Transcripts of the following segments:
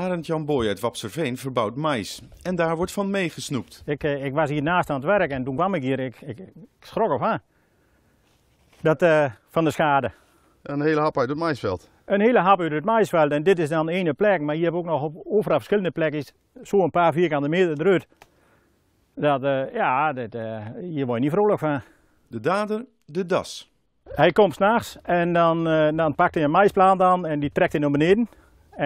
Arend Jan Boy uit Wapserveen verbouwt mais. En daar wordt van meegesnoept. Ik, eh, ik was hier naast aan het werk en toen kwam ik hier. Ik, ik, schrok of hè? Dat eh, van de schade. Een hele hap uit het maisveld. Een hele hap uit het maisveld. En dit is dan ene plek. Maar hier heb ook nog op overal verschillende plekken zo'n paar vierkante meter eruit. Dat, eh, ja, dit, uh, hier word je niet vrolijk van. De dader, de das. Hij komt s'nachts en dan, dan pakt hij een maisplant aan en die trekt hij naar beneden.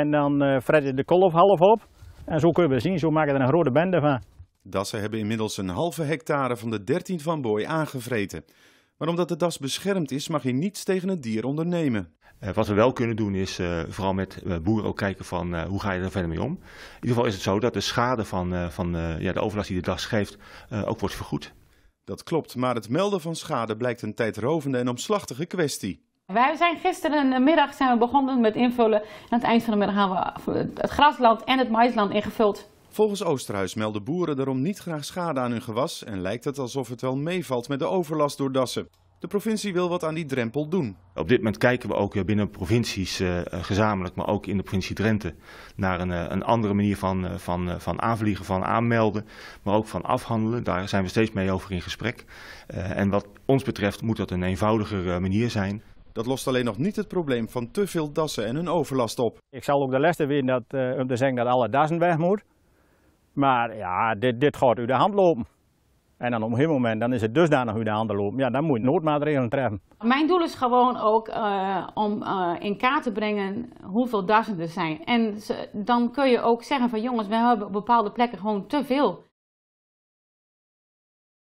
En dan uh, eh, je de kolf half op. En zo kunnen we zien, zo maken we er een grote bende van. Dassen hebben inmiddels een halve hectare van de 13 van Boy aangevreten. Maar omdat de das beschermd is, mag je niets tegen het dier ondernemen. Eh, wat we wel kunnen doen is eh, vooral met boeren ook kijken van hoe ga je er verder mee om. In ieder geval is het zo dat de schade van, van ja, de overlast die de das geeft ook wordt vergoed. Dat klopt, maar het melden van schade blijkt een tijdrovende en omslachtige kwestie. Wij zijn middag zijn we begonnen met invullen. En aan het eind van de middag hebben we het grasland en het maisland ingevuld. Volgens Oosterhuis melden boeren daarom niet graag schade aan hun gewas en lijkt het alsof het wel meevalt met de overlast door dassen. De provincie wil wat aan die drempel doen. Op dit moment kijken we ook eh, binnen provincies eh, eh, gezamenlijk, maar ook in de provincie Drenthe, naar een, een andere manier van, van, van aanvliegen, van aanmelden, maar ook van afhandelen. Daar zijn we steeds mee over in gesprek. en wat ons betreft moet dat een eenvoudigere manier zijn. Dat lost alleen nog niet het probleem van te veel dassen en hun overlast op. Ik zal ook de lessen winnen dat, eh, om te zeggen dat alle dassen weg moeten. Maar ja, dit, dit gaat u de hand lopen. En dan op een gegeven moment dan is het dusdanig u de hand lopen. Ja, dan moet je noodmaatregelen treffen. Mijn doel is gewoon ook eh, om eh, in kaart te brengen hoeveel dassen er zijn. En dan kun je ook zeggen van jongens, we hebben op bepaalde plekken gewoon te veel.